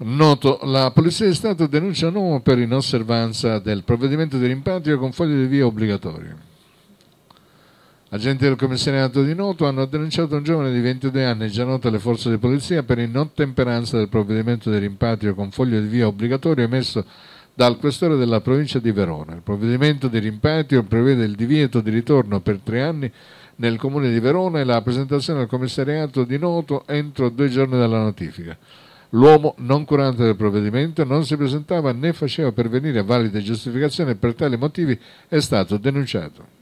Noto, la Polizia di Stato denuncia Nomo per inosservanza del provvedimento di rimpatrio con foglio di via obbligatorio. Agenti del commissariato di Noto hanno denunciato un giovane di 22 anni già noto alle forze di polizia per inottemperanza del provvedimento di rimpatrio con foglio di via obbligatorio emesso dal questore della provincia di Verona. Il provvedimento di rimpatrio prevede il divieto di ritorno per tre anni nel comune di Verona e la presentazione al commissariato di Noto entro due giorni dalla notifica. L'uomo, non curante del provvedimento, non si presentava né faceva pervenire valide giustificazioni e per tali motivi è stato denunciato.